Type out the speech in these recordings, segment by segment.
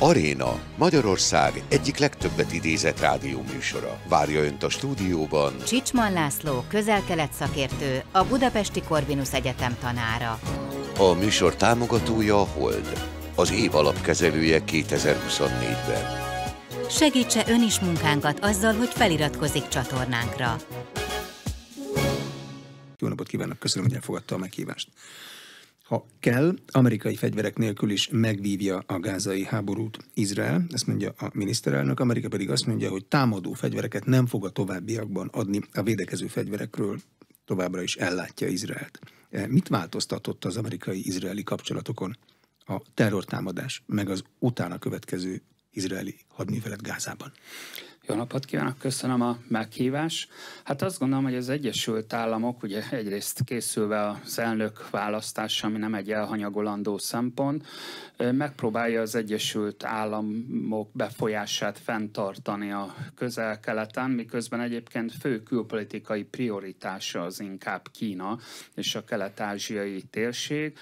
Aréna, Magyarország egyik legtöbbet idézett rádióműsora. Várja Önt a stúdióban Csicsman László, közel-kelet szakértő, a Budapesti Korvinusz Egyetem tanára. A műsor támogatója a Hold, az év alapkezelője 2024-ben. Segítse Ön is munkánkat azzal, hogy feliratkozik csatornánkra. Jó napot kívánok, köszönöm, hogy elfogadta a meghívást ha kell, amerikai fegyverek nélkül is megvívja a gázai háborút Izrael, ezt mondja a miniszterelnök, Amerika pedig azt mondja, hogy támadó fegyvereket nem fog a továbbiakban adni, a védekező fegyverekről továbbra is ellátja Izraelt. E, mit változtatott az amerikai-izraeli kapcsolatokon a terrortámadás, meg az utána következő izraeli hadművelet Gázában? Jó napot kívánok, köszönöm a meghívást. Hát azt gondolom, hogy az Egyesült Államok ugye egyrészt készülve az elnök választása, ami nem egy elhanyagolandó szempont, megpróbálja az Egyesült Államok befolyását fenntartani a közel-keleten, miközben egyébként fő külpolitikai prioritása az inkább Kína és a kelet-ázsiai térség.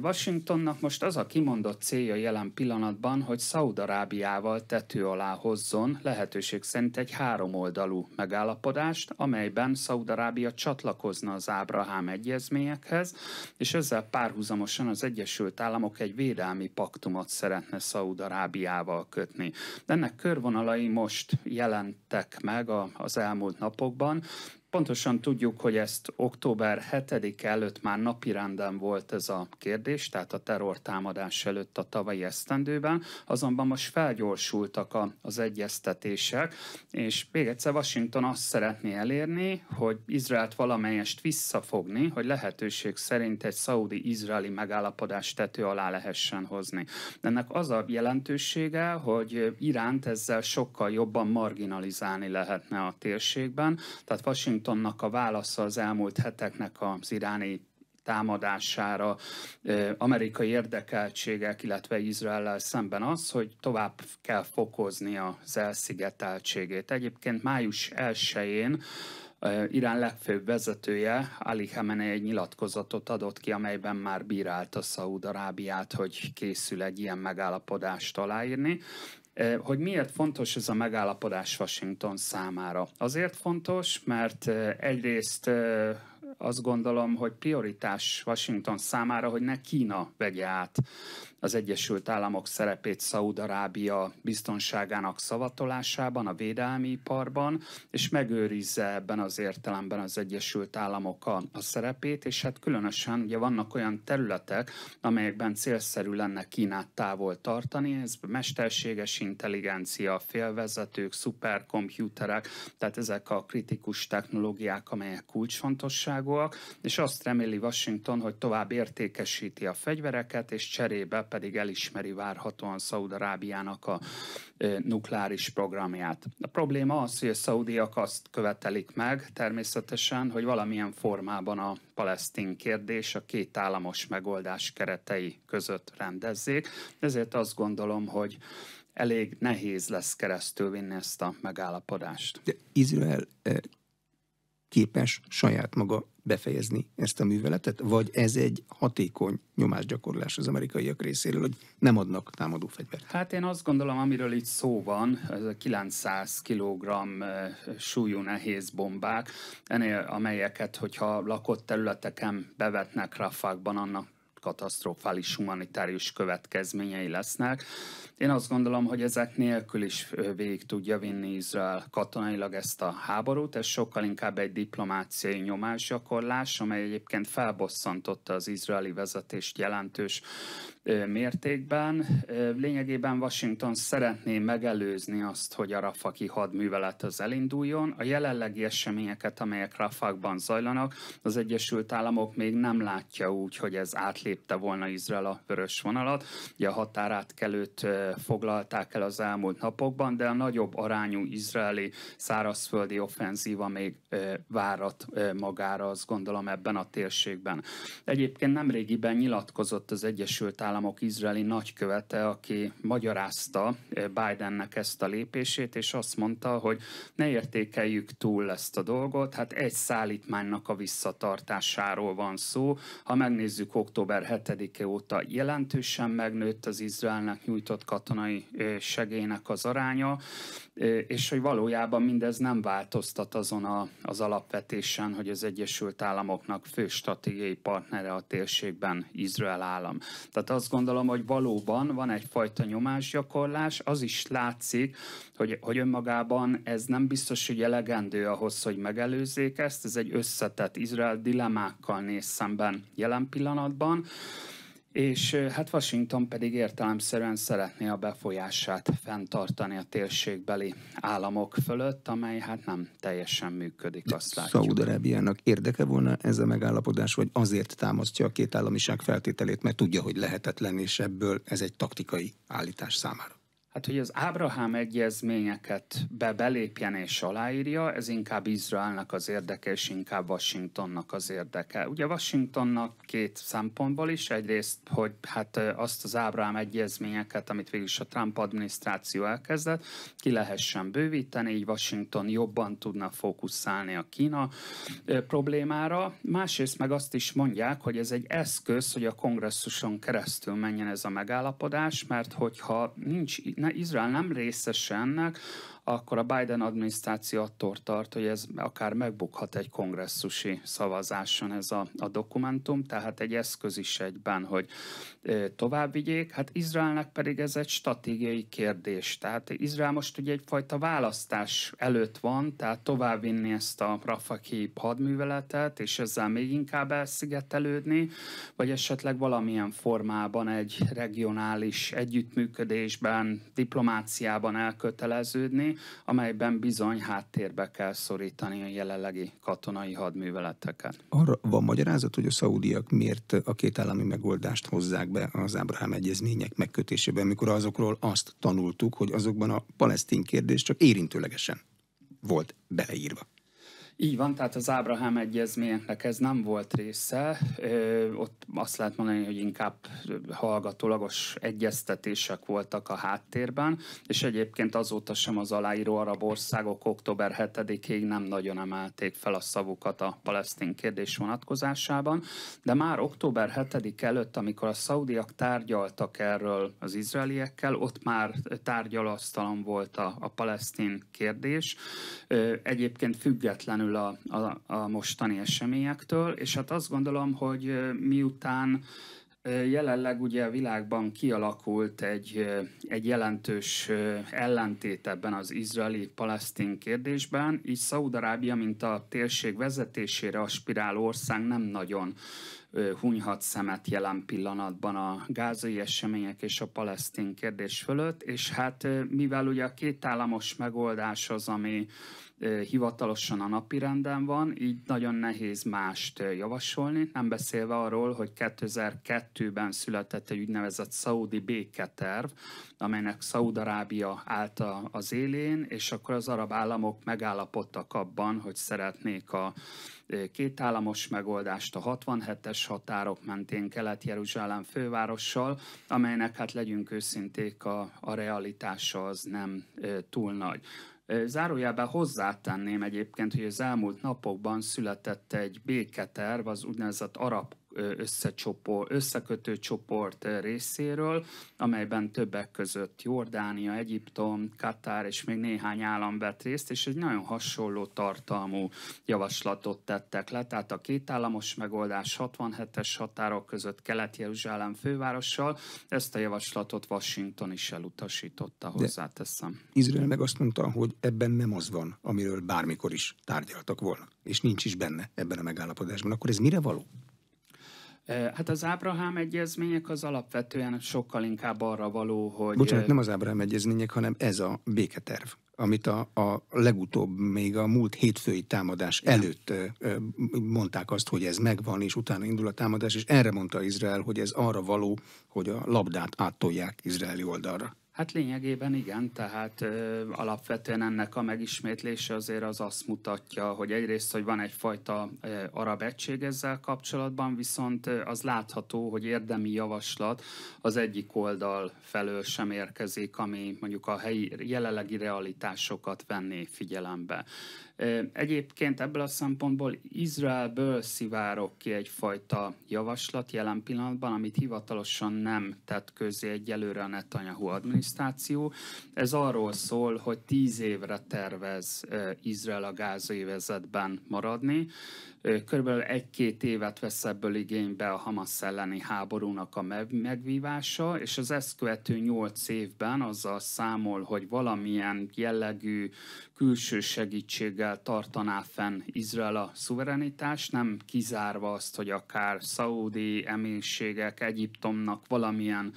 Washingtonnak most az a kimondott célja jelen pillanatban, hogy Szaudarábiával tető alá hozzon lehetőség szerint egy háromoldalú megállapodást, amelyben Szaudarábia csatlakozna az Ábrahám egyezményekhez, és ezzel párhuzamosan az Egyesült Államok egy védelmi paktumot szeretne Szaudarábiával kötni. De Ennek körvonalai most jelentek meg az elmúlt napokban, Pontosan tudjuk, hogy ezt október 7 előtt már napirenden volt ez a kérdés, tehát a terrortámadás előtt a tavalyi esztendőben, azonban most felgyorsultak a, az egyeztetések, és még egyszer Washington azt szeretné elérni, hogy Izraelt valamelyest visszafogni, hogy lehetőség szerint egy szaudi-izraeli megállapodást tető alá lehessen hozni. Ennek az a jelentősége, hogy Iránt ezzel sokkal jobban marginalizálni lehetne a térségben, tehát Washington Washingtonnak a válasza az elmúlt heteknek az iráni támadására, amerikai érdekeltségek, illetve Izraellel szemben az, hogy tovább kell fokozni az elszigeteltségét. Egyébként május 1-én Irán legfőbb vezetője, Ali Khamenei egy nyilatkozatot adott ki, amelyben már bírálta Szaúd-Arábiát, hogy készül egy ilyen megállapodást aláírni. Hogy miért fontos ez a megállapodás Washington számára? Azért fontos, mert egyrészt azt gondolom, hogy prioritás Washington számára, hogy ne Kína vegye át az Egyesült Államok szerepét Szaúd-Arábia biztonságának szavatolásában, a védelmi iparban, és megőrizze ebben az értelemben az Egyesült Államok a, a szerepét, és hát különösen ugye vannak olyan területek, amelyekben célszerű lenne Kínát távol tartani, ez mesterséges intelligencia, félvezetők, szuperkomputerek, tehát ezek a kritikus technológiák, amelyek kulcsfontosságúak, és azt reméli Washington, hogy tovább értékesíti a fegyvereket, és cserébe pedig elismeri várhatóan Szaúd-Arábiának a nukleáris programját. A probléma az, hogy a szaudiak azt követelik meg természetesen, hogy valamilyen formában a palesztin kérdés a két államos megoldás keretei között rendezzék. Ezért azt gondolom, hogy elég nehéz lesz vinni ezt a megállapodást. De Izrael képes saját maga befejezni ezt a műveletet, vagy ez egy hatékony nyomásgyakorlás az amerikaiak részéről, hogy nem adnak támadó fegyvert? Hát én azt gondolom, amiről itt szó van, ez a 900 kg eh, súlyú nehéz bombák, ennél amelyeket, hogyha lakott területeken bevetnek Rafákban, annak katasztrofális humanitárius következményei lesznek. Én azt gondolom, hogy ezek nélkül is végig tudja vinni Izrael katonailag ezt a háborút, ez sokkal inkább egy diplomáciai nyomásgyakorlás, amely egyébként felbosszantotta az izraeli vezetést jelentős mértékben. Lényegében Washington szeretné megelőzni azt, hogy a rafaki hadművelet az elinduljon. A jelenlegi eseményeket, amelyek Rafakban zajlanak, az Egyesült Államok még nem látja úgy, hogy ez átlépte volna Izrael a vörös vonalat. Ugye a kelőt foglalták el az elmúlt napokban, de a nagyobb arányú izraeli szárazföldi offenzíva még várat magára, azt gondolom ebben a térségben. Egyébként nemrégiben nyilatkozott az Egyesült Államok Államok izraeli nagykövete, aki magyarázta eh, Bidennek ezt a lépését, és azt mondta, hogy ne értékeljük túl ezt a dolgot, hát egy szállítmánynak a visszatartásáról van szó. Ha megnézzük, október 7-e óta jelentősen megnőtt az Izraelnek nyújtott katonai eh, segélynek az aránya, és hogy valójában mindez nem változtat azon a, az alapvetésen, hogy az Egyesült Államoknak fő stratégiai partnere a térségben Izrael állam. Tehát azt gondolom, hogy valóban van egyfajta nyomásgyakorlás, az is látszik, hogy, hogy önmagában ez nem biztos, hogy elegendő ahhoz, hogy megelőzzék ezt, ez egy összetett Izrael dilemmákkal néz szemben jelen pillanatban, és hát Washington pedig értelemszerűen szeretné a befolyását fenntartani a térségbeli államok fölött, amely hát nem teljesen működik, azt látjuk. Szaúd-Arábiának érdeke volna ez a megállapodás, vagy azért támasztja a két államiság feltételét, mert tudja, hogy lehetetlen, és ebből ez egy taktikai állítás számára? Hát, hogy az Ábrahám egyezményeket be belépjen és aláírja, ez inkább Izraelnek az érdeke, és inkább Washingtonnak az érdeke. Ugye Washingtonnak két szempontból is, egyrészt, hogy hát azt az Ábrahám egyezményeket, amit végül is a Trump adminisztráció elkezdett, ki lehessen bővíteni, így Washington jobban tudna fókuszálni a Kína problémára. Másrészt meg azt is mondják, hogy ez egy eszköz, hogy a kongresszuson keresztül menjen ez a megállapodás, mert hogyha nincs, Izrael nem részese ennek, akkor a Biden adminisztráció attól tart, hogy ez akár megbukhat egy kongresszusi szavazáson ez a, a dokumentum, tehát egy eszköz is egyben, hogy tovább vigyék. Hát Izraelnek pedig ez egy stratégiai kérdés. Tehát Izrael most ugye egyfajta választás előtt van, tehát továbbvinni ezt a Rafaki hadműveletet, és ezzel még inkább elszigetelődni, vagy esetleg valamilyen formában egy regionális együttműködésben, diplomáciában elköteleződni, amelyben bizony háttérbe kell szorítani a jelenlegi katonai hadműveleteket. Arra van magyarázat, hogy a szaudiak miért a két állami megoldást hozzák be az Ábrahám egyezmények megkötésében, mikor azokról azt tanultuk, hogy azokban a palesztin kérdés csak érintőlegesen volt beleírva. Így van, tehát az Ábrahám egyezményeknek ez nem volt része. Ö, ott azt lehet mondani, hogy inkább hallgatólagos egyeztetések voltak a háttérben, és egyébként azóta sem az aláíró arab országok október 7-ig nem nagyon emelték fel a szavukat a palesztin kérdés vonatkozásában, de már október 7 előtt, amikor a szaudiak tárgyaltak erről az izraeliekkel, ott már tárgyalasztalan volt a, a palesztin kérdés. Ö, egyébként függetlenül függetlenül a, a, a mostani eseményektől, és hát azt gondolom, hogy miután jelenleg ugye a világban kialakult egy, egy jelentős ellentét ebben az izraeli-palesztin kérdésben, így Szaúd-Arábia, mint a térség vezetésére aspiráló ország nem nagyon hunyhat szemet jelen pillanatban a gázai események és a palesztin kérdés fölött, és hát mivel ugye a két államos megoldás az, ami hivatalosan a renden van, így nagyon nehéz mást javasolni, nem beszélve arról, hogy 2002-ben született egy úgynevezett szaudi béketerv, amelynek Szaudarábia állt az élén, és akkor az arab államok megállapodtak abban, hogy szeretnék a kétállamos megoldást a 67-es határok mentén Kelet-Jeruzsálem fővárossal, amelynek hát legyünk őszinték a, a realitása az nem túl nagy. Zárójelben hozzátenném egyébként, hogy az elmúlt napokban született egy béketerv, az úgynevezett arab összecsoport, összekötő csoport részéről, amelyben többek között Jordánia, Egyiptom, Katár és még néhány állam vett részt, és egy nagyon hasonló tartalmú javaslatot tettek le, tehát a kétállamos megoldás 67-es határok között Kelet-Jeruzsálem fővárossal, ezt a javaslatot Washington is elutasította, hozzáteszem. De Izrael meg azt mondta, hogy ebben nem az van, amiről bármikor is tárgyaltak volna, és nincs is benne ebben a megállapodásban. Akkor ez mire való? Hát az Ábrahám egyezmények az alapvetően sokkal inkább arra való, hogy... Bocsánat, nem az Ábrahám egyezmények, hanem ez a béketerv amit a, a legutóbb, még a múlt hétfői támadás Igen. előtt mondták azt, hogy ez megvan, és utána indul a támadás, és erre mondta Izrael, hogy ez arra való, hogy a labdát áttolják izraeli oldalra. Hát lényegében igen, tehát ö, alapvetően ennek a megismétlése azért az azt mutatja, hogy egyrészt, hogy van egyfajta ö, arab egység ezzel kapcsolatban, viszont ö, az látható, hogy érdemi javaslat az egyik oldal felől sem érkezik, ami mondjuk a helyi jelenlegi realitásokat venné figyelembe. Egyébként ebből a szempontból Izraelből szivárok ki egyfajta javaslat jelen pillanatban, amit hivatalosan nem tett közé egyelőre a Netanyahu adminisztráció. Ez arról szól, hogy tíz évre tervez Izrael a gázai vezetben maradni. Körülbelül egy-két évet vesz ebből igénybe a Hamas elleni háborúnak a megvívása, és az ezt követő nyolc évben azzal számol, hogy valamilyen jellegű külső segítséggel tartaná fenn Izrael a szuverenitás, nem kizárva azt, hogy akár szaudi emírségek Egyiptomnak valamilyen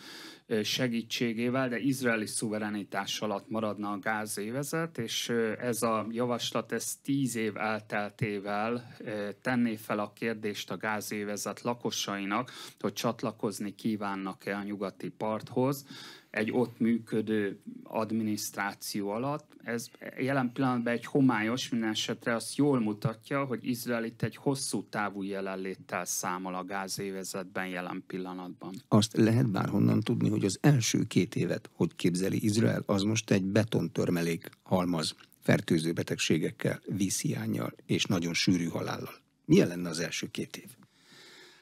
segítségével, de izraeli szuverenitás alatt maradna a gázévezet, és ez a javaslat ez tíz év elteltével tenné fel a kérdést a gázévezet lakosainak, hogy csatlakozni kívánnak-e a nyugati parthoz, egy ott működő adminisztráció alatt. Ez jelen pillanatban egy homályos, minden esetre azt jól mutatja, hogy Izrael itt egy hosszú távú jelenléttel számol a gázévezetben jelen pillanatban. Azt lehet bárhonnan tudni, hogy az első két évet, hogy képzeli Izrael, az most egy betontörmelék halmaz fertőző betegségekkel, vízhiányjal és nagyon sűrű halállal. Milyen lenne az első két év?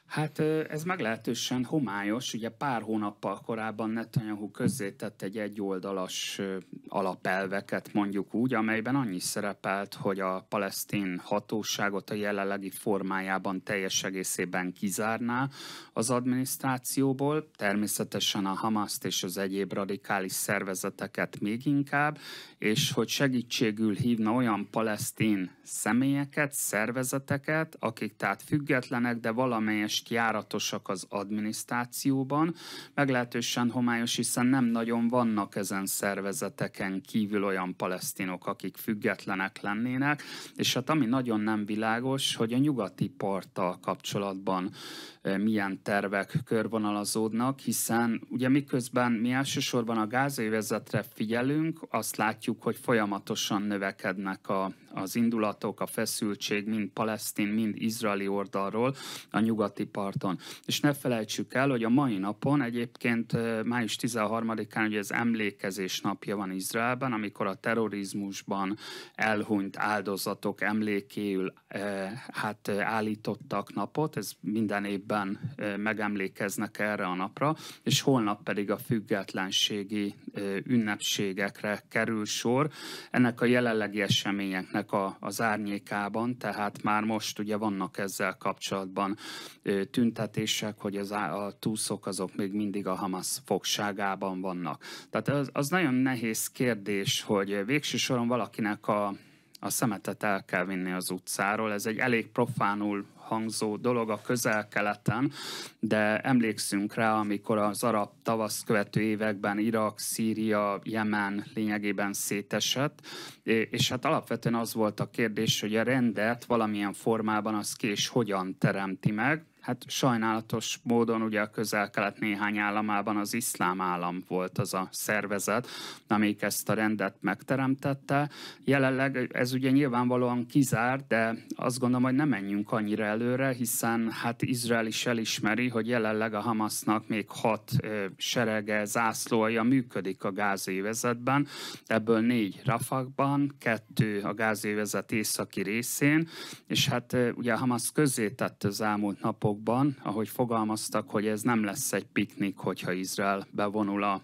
Hát ez meglehetősen homályos. Ugye pár hónappal korábban Netanyahu közzétett egy egyoldalas alapelveket, mondjuk úgy, amelyben annyi szerepelt, hogy a palesztin hatóságot a jelenlegi formájában teljes egészében kizárná az adminisztrációból, természetesen a Hamaszt és az egyéb radikális szervezeteket még inkább, és hogy segítségül hívna olyan palesztin személyeket, szervezeteket, akik tehát függetlenek, de valamelyes most járatosak az adminisztrációban. Meglehetősen homályos, hiszen nem nagyon vannak ezen szervezeteken kívül olyan palesztinok, akik függetlenek lennének, és hát ami nagyon nem világos, hogy a nyugati parttal kapcsolatban milyen tervek körvonalazódnak, hiszen ugye miközben mi elsősorban a gázövezetre figyelünk, azt látjuk, hogy folyamatosan növekednek a, az indulatok, a feszültség mind palesztin, mind izraeli oldalról a nyugati parton. És ne felejtsük el, hogy a mai napon egyébként május 13-án ugye az emlékezés napja van Izraelben, amikor a terrorizmusban elhunyt áldozatok emlékéül eh, hát állítottak napot, ez minden évben nyilván megemlékeznek erre a napra, és holnap pedig a függetlenségi ünnepségekre kerül sor. Ennek a jelenlegi eseményeknek a, az árnyékában, tehát már most ugye vannak ezzel kapcsolatban tüntetések, hogy az, a túszok azok még mindig a Hamas fogságában vannak. Tehát az, az nagyon nehéz kérdés, hogy végső soron valakinek a a szemetet el kell vinni az utcáról. Ez egy elég profánul hangzó dolog a közel-keleten, de emlékszünk rá, amikor az arab tavasz követő években Irak, Szíria, Jemen lényegében szétesett, és hát alapvetően az volt a kérdés, hogy a rendet valamilyen formában az ki és hogyan teremti meg, Hát sajnálatos módon ugye a közel-kelet néhány államában az iszlám állam volt az a szervezet, amelyik ezt a rendet megteremtette. Jelenleg ez ugye nyilvánvalóan kizár, de azt gondolom, hogy nem menjünk annyira előre, hiszen hát Izrael is elismeri, hogy jelenleg a Hamasnak még hat ö, serege, zászlója működik a gázévezetben, ebből négy Rafakban, kettő a gázévezet északi részén, és hát ö, ugye a Hamas közé tett az elmúlt napok dolgokban, ahogy fogalmaztak, hogy ez nem lesz egy piknik, hogyha Izrael bevonul a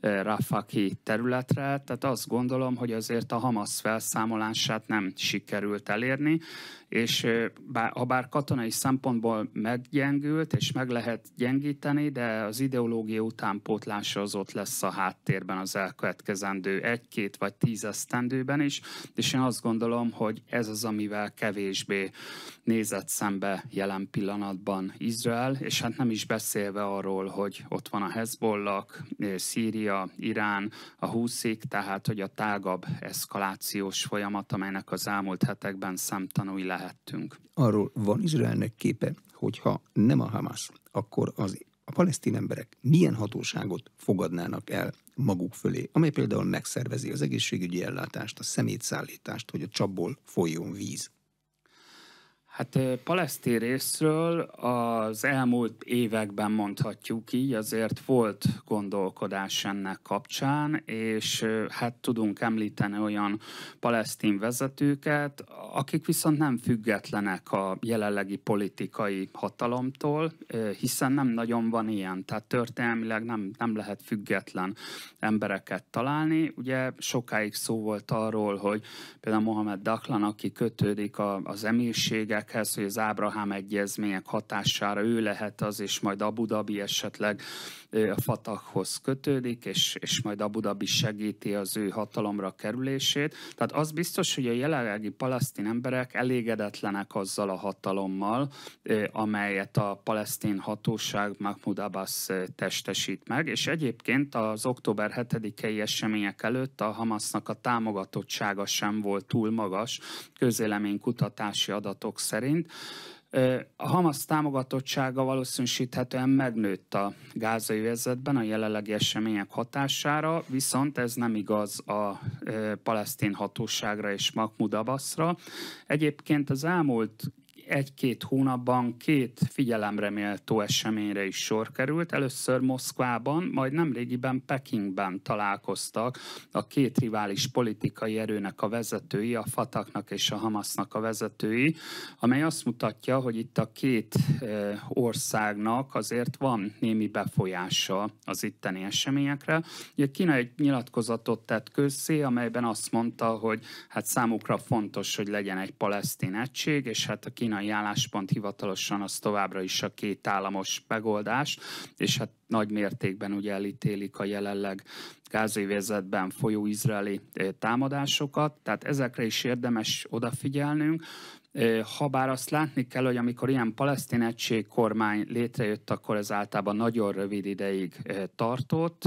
Eh, Rafaki területre, tehát azt gondolom, hogy azért a Hamas felszámolását nem sikerült elérni, és eh, bár, ha bár katonai szempontból meggyengült, és meg lehet gyengíteni, de az ideológia utánpótlása az ott lesz a háttérben az elkövetkezendő egy-két vagy tíz esztendőben is, és én azt gondolom, hogy ez az, amivel kevésbé nézett szembe jelen pillanatban Izrael, és hát nem is beszélve arról, hogy ott van a Hezbollah, eh, Szíria, Szíria, Irán, a húszik, tehát hogy a tágabb eszkalációs folyamat, amelynek az elmúlt hetekben szemtanúi lehettünk. Arról van Izraelnek képe, hogyha nem a Hamas, akkor az a palesztin emberek milyen hatóságot fogadnának el maguk fölé, amely például megszervezi az egészségügyi ellátást, a szemétszállítást, hogy a csapból folyjon víz. Hát palesztin részről az elmúlt években mondhatjuk így, azért volt gondolkodás ennek kapcsán, és hát tudunk említeni olyan palesztin vezetőket, akik viszont nem függetlenek a jelenlegi politikai hatalomtól, hiszen nem nagyon van ilyen, tehát történelmileg nem, nem lehet független embereket találni. Ugye sokáig szó volt arról, hogy például Mohamed Daklan, aki kötődik az emírségek partnerekhez, hogy az Ábrahám egyezmények hatására ő lehet az, és majd Abu Dhabi esetleg a Fatahhoz kötődik, és, és majd Abu Dhabi segíti az ő hatalomra kerülését. Tehát az biztos, hogy a jelenlegi palesztin emberek elégedetlenek azzal a hatalommal, amelyet a palesztin hatóság Mahmoud Abbas testesít meg, és egyébként az október 7-i események előtt a Hamasnak a támogatottsága sem volt túl magas közéleménykutatási adatok szerint. A Hamas támogatottsága valószínűsíthetően megnőtt a gázai vezetben a jelenlegi események hatására, viszont ez nem igaz a palesztin hatóságra és Mahmoud Abbasra. Egyébként az elmúlt egy-két hónapban két figyelemreméltó eseményre is sor került. Először Moszkvában, majd nemrégiben Pekingben találkoztak a két rivális politikai erőnek a vezetői, a Fataknak és a Hamasznak a vezetői, amely azt mutatja, hogy itt a két országnak azért van némi befolyása az itteni eseményekre. Ugye Kína egy nyilatkozatot tett közzé, amelyben azt mondta, hogy hát számukra fontos, hogy legyen egy palesztin egység, és hát a kínai kínai álláspont hivatalosan az továbbra is a két államos megoldás, és hát nagy mértékben ugye elítélik a jelenleg gázévezetben folyó izraeli eh, támadásokat, tehát ezekre is érdemes odafigyelnünk. Eh, Habár azt látni kell, hogy amikor ilyen palesztin egység kormány létrejött, akkor ez általában nagyon rövid ideig eh, tartott,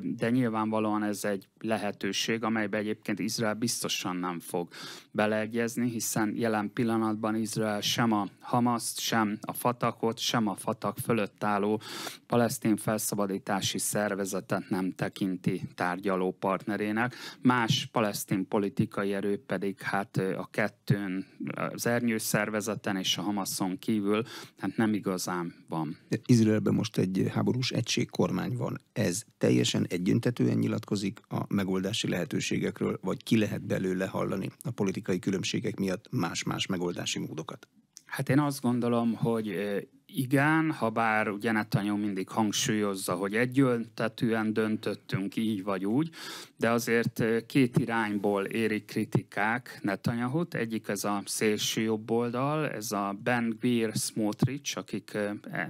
de nyilvánvalóan ez egy lehetőség, amelybe egyébként Izrael biztosan nem fog beleegyezni, hiszen jelen pillanatban Izrael sem a Hamaszt, sem a Fatakot, sem a Fatak fölött álló palesztin felszabadítási szervezetet nem tekinti tárgyaló partnerének. Más palesztin politikai erő pedig hát a kettőn, az ernyő szervezeten és a Hamaszon kívül hát nem igazán van. Izraelben most egy háborús egységkormány van. Ez teljesen egyöntetően nyilatkozik a megoldási lehetőségekről, vagy ki lehet belőle hallani a politikai különbségek miatt más-más megoldási módokat? Hát én azt gondolom, hogy igen, ha bár ugye Netanyó mindig hangsúlyozza, hogy egyöntetűen döntöttünk így vagy úgy, de azért két irányból érik kritikák Netanyahut. Egyik ez a szélső jobb oldal, ez a Ben Gvir Smotrich, akik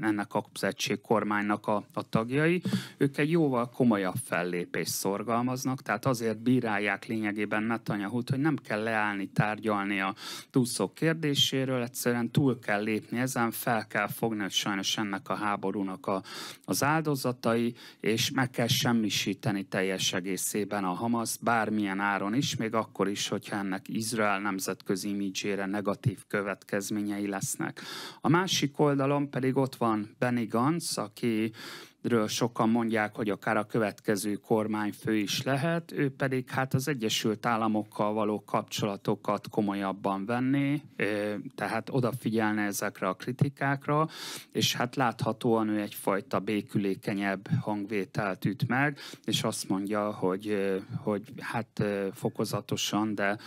ennek a szegység kormánynak a, a tagjai. Ők egy jóval komolyabb fellépést szorgalmaznak, tehát azért bírálják lényegében Netanyahut, hogy nem kell leállni tárgyalni a túlszó kérdéséről, egyszerűen túl kell lépni ezen, fel kell fog fogni, hogy sajnos ennek a háborúnak a, az áldozatai, és meg kell semmisíteni teljes egészében a Hamas bármilyen áron is, még akkor is, hogyha ennek Izrael nemzetközi imidzsére negatív következményei lesznek. A másik oldalon pedig ott van Benny Gantz, aki ről sokan mondják, hogy akár a következő kormányfő is lehet, ő pedig hát az Egyesült Államokkal való kapcsolatokat komolyabban venni, tehát odafigyelne ezekre a kritikákra, és hát láthatóan ő egyfajta békülékenyebb hangvételt üt meg, és azt mondja, hogy, hogy hát fokozatosan, de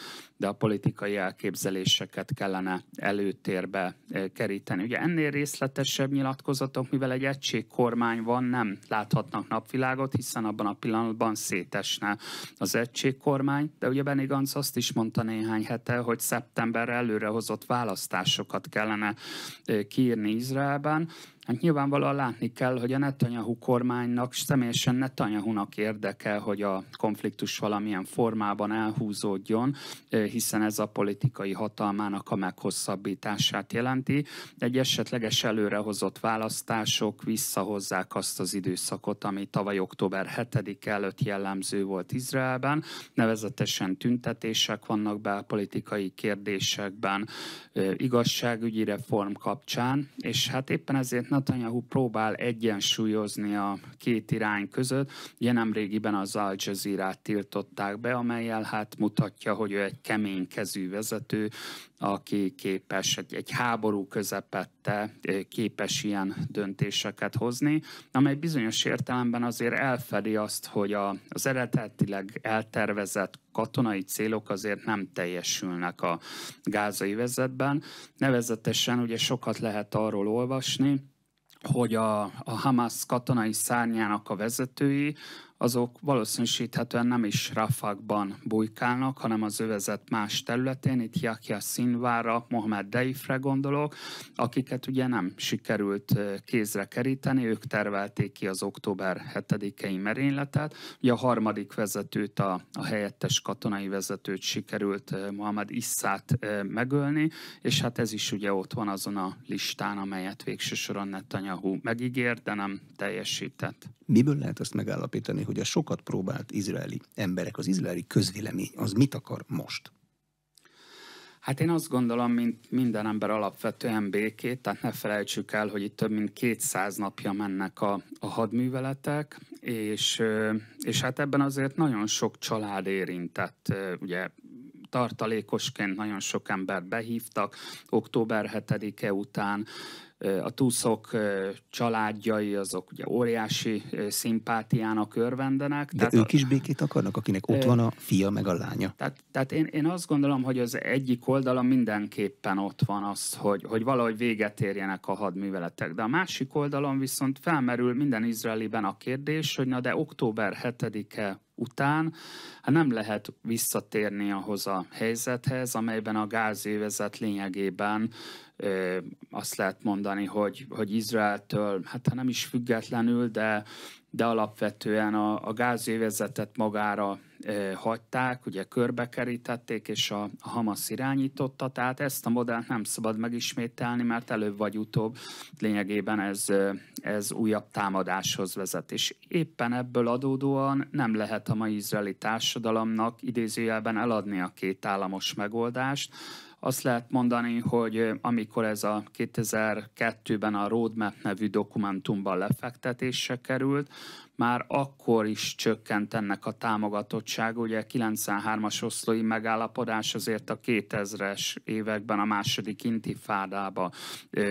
de a politikai elképzeléseket kellene előtérbe keríteni. Ugye ennél részletesebb nyilatkozatok, mivel egy egységkormány van, nem láthatnak napvilágot, hiszen abban a pillanatban szétesne az egységkormány, de ugye Benny Gantz azt is mondta néhány hete, hogy szeptemberre előrehozott választásokat kellene kiírni Izraelben, Hát nyilvánvalóan látni kell, hogy a Netanyahu kormánynak, személyesen Netanyahunak érdeke, hogy a konfliktus valamilyen formában elhúzódjon, hiszen ez a politikai hatalmának a meghosszabbítását jelenti. Egy esetleges előrehozott választások visszahozzák azt az időszakot, ami tavaly október 7 előtt jellemző volt Izraelben, nevezetesen tüntetések vannak be politikai kérdésekben, igazságügyi reform kapcsán, és hát éppen ezért Netanyahu próbál egyensúlyozni a két irány között. Ugye nemrégiben az Al jazeera tiltották be, amelyel hát mutatja, hogy ő egy kemény kezű vezető, aki képes egy, egy háború közepette eh, képes ilyen döntéseket hozni, amely bizonyos értelemben azért elfedi azt, hogy a, az eredetileg eltervezett katonai célok azért nem teljesülnek a gázai vezetben. Nevezetesen ugye sokat lehet arról olvasni, hogy a, a Hamas katonai szárnyának a vezetői azok valószínűsíthetően nem is Rafakban bujkálnak, hanem az övezet más területén, itt Jakia Színvára, Mohamed Deifre gondolok, akiket ugye nem sikerült kézre keríteni, ők tervelték ki az október 7-i merényletet. Ugye a harmadik vezetőt, a, a helyettes katonai vezetőt sikerült Mohamed Issát megölni, és hát ez is ugye ott van azon a listán, amelyet végső soron Netanyahu megígért, de nem teljesített. Miből lehet ezt megállapítani, hogy a sokat próbált izraeli emberek, az izraeli közvélemény, az mit akar most? Hát én azt gondolom, mint minden ember alapvetően békét, tehát ne felejtsük el, hogy itt több mint 200 napja mennek a, a hadműveletek, és, és hát ebben azért nagyon sok család érintett, ugye tartalékosként nagyon sok embert behívtak október 7-e után, a túszok családjai azok ugye óriási szimpátiának örvendenek. De tehát ők a, is békét akarnak, akinek ott van a fia meg a lánya. Tehát, tehát én, én azt gondolom, hogy az egyik oldalon mindenképpen ott van az, hogy, hogy valahogy véget érjenek a hadműveletek. De a másik oldalon viszont felmerül minden izraeliben a kérdés, hogy na de október 7-e után hát nem lehet visszatérni ahhoz a helyzethez, amelyben a gázévezet lényegében azt lehet mondani, hogy, hogy Izraeltől, hát ha nem is függetlenül, de, de alapvetően a, a gázévezetet magára e, hagyták, ugye körbekerítették, és a, a Hamas irányította, tehát ezt a modellt nem szabad megismételni, mert előbb vagy utóbb lényegében ez, ez újabb támadáshoz vezet. És éppen ebből adódóan nem lehet a mai izraeli társadalomnak idézőjelben eladni a két államos megoldást, azt lehet mondani, hogy amikor ez a 2002-ben a Roadmap nevű dokumentumban lefektetésre került, már akkor is csökkent ennek a támogatottság. Ugye 93-as oszlói megállapodás azért a 2000-es években a második intifádába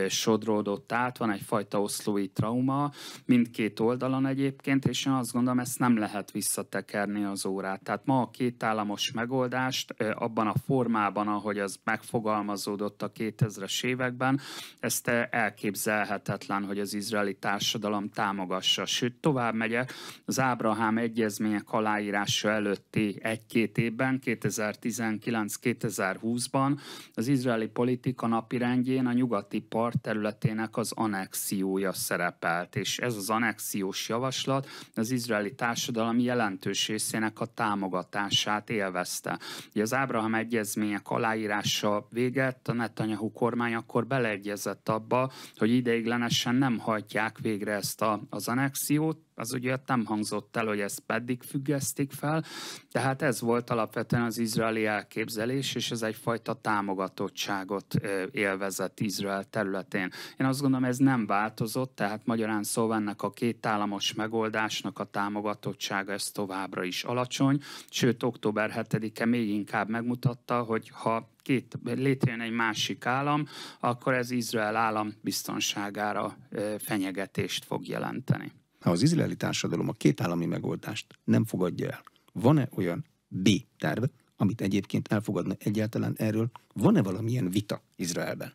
sodródott át, van egyfajta oszlói trauma mindkét oldalon egyébként, és én azt gondolom, ezt nem lehet visszatekerni az órát. Tehát ma a államos megoldást abban a formában, ahogy az megfogalmazódott a 2000-es években, ezt elképzelhetetlen, hogy az izraeli társadalom támogassa. Sőt, tovább megy beszél, az Ábrahám egyezmények aláírása előtti egy-két évben, 2019-2020-ban az izraeli politika napirendjén a nyugati part területének az anexiója szerepelt, és ez az anexiós javaslat az izraeli társadalom jelentős részének a támogatását élvezte. Ugye az Ábrahám egyezmények aláírása véget a Netanyahu kormány akkor beleegyezett abba, hogy ideiglenesen nem hagyják végre ezt a, az anexiót, az ugye nem hangzott el, hogy ezt pedig függesztik fel, tehát ez volt alapvetően az izraeli elképzelés, és ez egyfajta támogatottságot élvezett Izrael területén. Én azt gondolom, ez nem változott, tehát magyarán szóval ennek a két államos megoldásnak a támogatottsága ez továbbra is alacsony, sőt október 7-e még inkább megmutatta, hogy ha két, létrejön egy másik állam, akkor ez Izrael állam biztonságára fenyegetést fog jelenteni ha az izraeli társadalom a két állami megoldást nem fogadja el, van-e olyan B terv, amit egyébként elfogadna egyáltalán erről, van-e valamilyen vita Izraelben?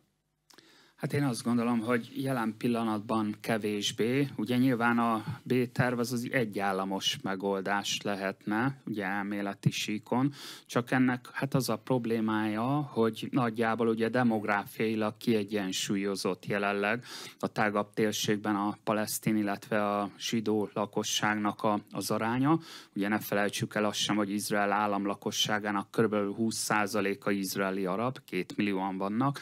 Hát én azt gondolom, hogy jelen pillanatban kevésbé. Ugye nyilván a B-terv az, az egyállamos megoldás lehetne, ugye elméleti síkon, csak ennek hát az a problémája, hogy nagyjából ugye demográfiailag kiegyensúlyozott jelenleg a tágabb térségben a palesztin, illetve a zsidó lakosságnak a, az aránya. Ugye ne felejtsük el azt sem, hogy Izrael állam lakosságának kb. 20%-a izraeli arab, két millióan vannak,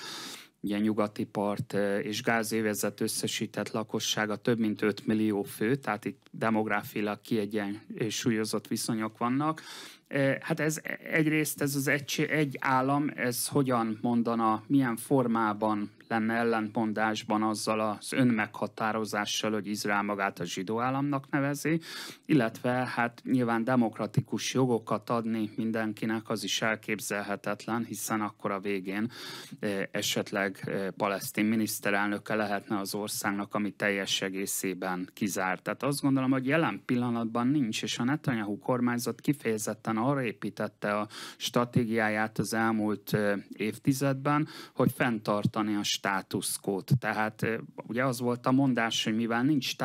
ugye nyugati part és gázévezet összesített lakossága több mint 5 millió fő, tehát itt demográfilag kiegyensúlyozott viszonyok vannak. Hát ez egyrészt ez az egy, egy állam, ez hogyan mondana, milyen formában lenne ellentmondásban azzal az önmeghatározással, hogy Izrael magát a zsidó államnak nevezi, illetve hát nyilván demokratikus jogokat adni mindenkinek az is elképzelhetetlen, hiszen akkor a végén e, esetleg e, palesztin miniszterelnöke lehetne az országnak, ami teljes egészében kizárt. Tehát azt gondolom, hogy jelen pillanatban nincs, és a Netanyahu kormányzat kifejezetten arra építette a stratégiáját az elmúlt e, évtizedben, hogy fenntartani a státuszkót. Tehát ugye az volt a mondás, hogy mivel nincs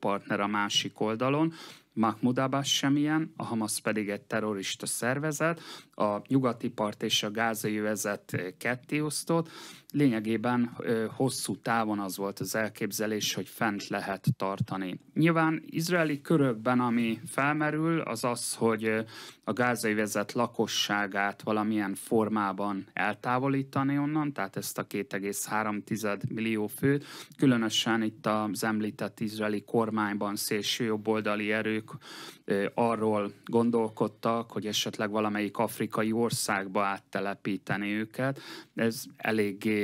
partner a másik oldalon, Mahmoud Abbas sem ilyen, a Hamas pedig egy terrorista szervezet, a nyugati part és a gázai övezet kettéosztott, lényegében hosszú távon az volt az elképzelés, hogy fent lehet tartani. Nyilván izraeli körökben, ami felmerül, az az, hogy a gázai vezet lakosságát valamilyen formában eltávolítani onnan, tehát ezt a 2,3 millió főt, különösen itt az említett izraeli kormányban szélső jobboldali erők arról gondolkodtak, hogy esetleg valamelyik afrikai országba áttelepíteni őket. Ez eléggé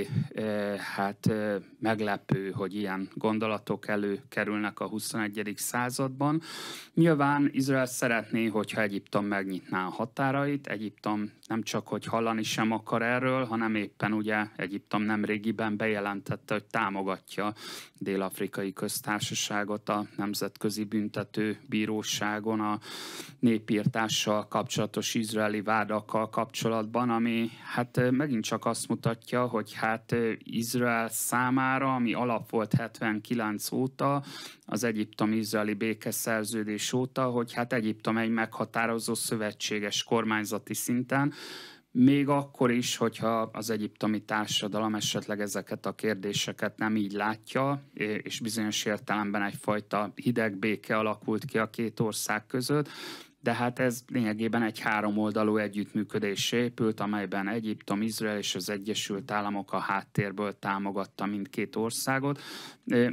hát meglepő, hogy ilyen gondolatok előkerülnek a 21. században. Nyilván Izrael szeretné, hogyha Egyiptom megnyitná a határait, Egyiptom nem csak, hogy hallani sem akar erről, hanem éppen ugye Egyiptom nemrégiben bejelentette, hogy támogatja Dél-Afrikai Köztársaságot a Nemzetközi Büntető Bíróságon a népírtással kapcsolatos izraeli vádakkal kapcsolatban, ami hát megint csak azt mutatja, hogy hát Izrael számára, ami alap volt 79 óta, az Egyiptom-izraeli békeszerződés óta, hogy hát Egyiptom egy meghatározó szövetséges kormányzati szinten, még akkor is, hogyha az egyiptomi társadalom esetleg ezeket a kérdéseket nem így látja, és bizonyos értelemben egyfajta hideg béke alakult ki a két ország között, de hát ez lényegében egy háromoldalú együttműködés épült, amelyben Egyiptom, Izrael és az Egyesült Államok a háttérből támogatta mindkét országot.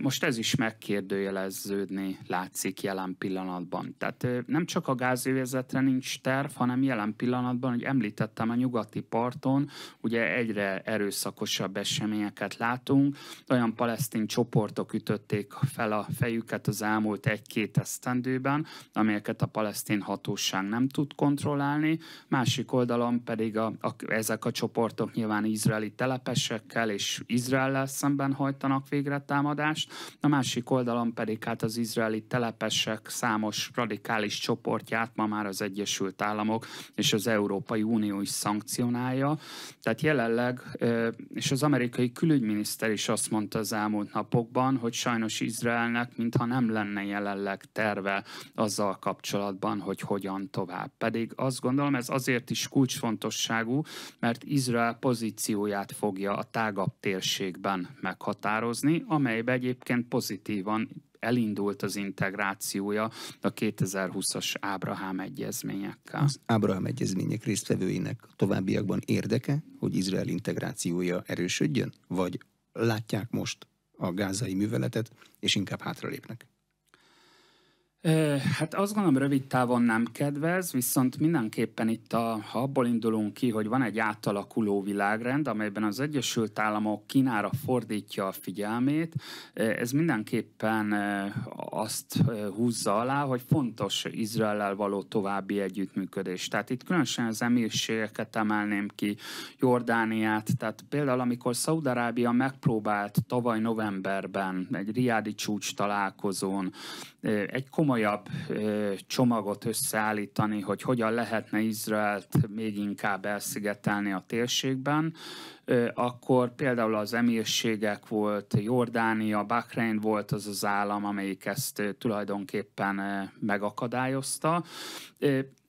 Most ez is megkérdőjeleződni látszik jelen pillanatban. Tehát nem csak a gázővezetre nincs terv, hanem jelen pillanatban, hogy említettem a nyugati parton, ugye egyre erőszakosabb eseményeket látunk. Olyan palesztin csoportok ütötték fel a fejüket az elmúlt egy-két esztendőben, amelyeket a palesztin hatóság nem tud kontrollálni, másik oldalon pedig a, a, ezek a csoportok nyilván izraeli telepesekkel és Izrael szemben hajtanak végre támadást, a másik oldalon pedig hát az izraeli telepesek számos radikális csoportját ma már az Egyesült Államok és az Európai Unió is szankcionálja. Tehát jelenleg, és az amerikai külügyminiszter is azt mondta az elmúlt napokban, hogy sajnos Izraelnek mintha nem lenne jelenleg terve azzal kapcsolatban, hogy hogyan tovább. Pedig azt gondolom, ez azért is kulcsfontosságú, mert Izrael pozícióját fogja a tágabb térségben meghatározni, amelybe egyébként pozitívan elindult az integrációja a 2020-as Ábrahám egyezményekkel. Az Ábrahám egyezmények résztvevőinek továbbiakban érdeke, hogy Izrael integrációja erősödjön, vagy látják most a gázai műveletet, és inkább hátralépnek? Hát azt gondolom rövid távon nem kedvez, viszont mindenképpen itt, a, ha abból indulunk ki, hogy van egy átalakuló világrend, amelyben az Egyesült Államok Kínára fordítja a figyelmét, ez mindenképpen azt húzza alá, hogy fontos Izraellel való további együttműködés. Tehát itt különösen az emírségeket emelném ki, Jordániát, tehát például amikor Szaudarábia megpróbált tavaly novemberben egy riádi csúcs találkozón egy komoly komolyabb csomagot összeállítani, hogy hogyan lehetne Izraelt még inkább elszigetelni a térségben, akkor például az emírségek volt, Jordánia, Bahrein volt az az állam, amelyik ezt tulajdonképpen megakadályozta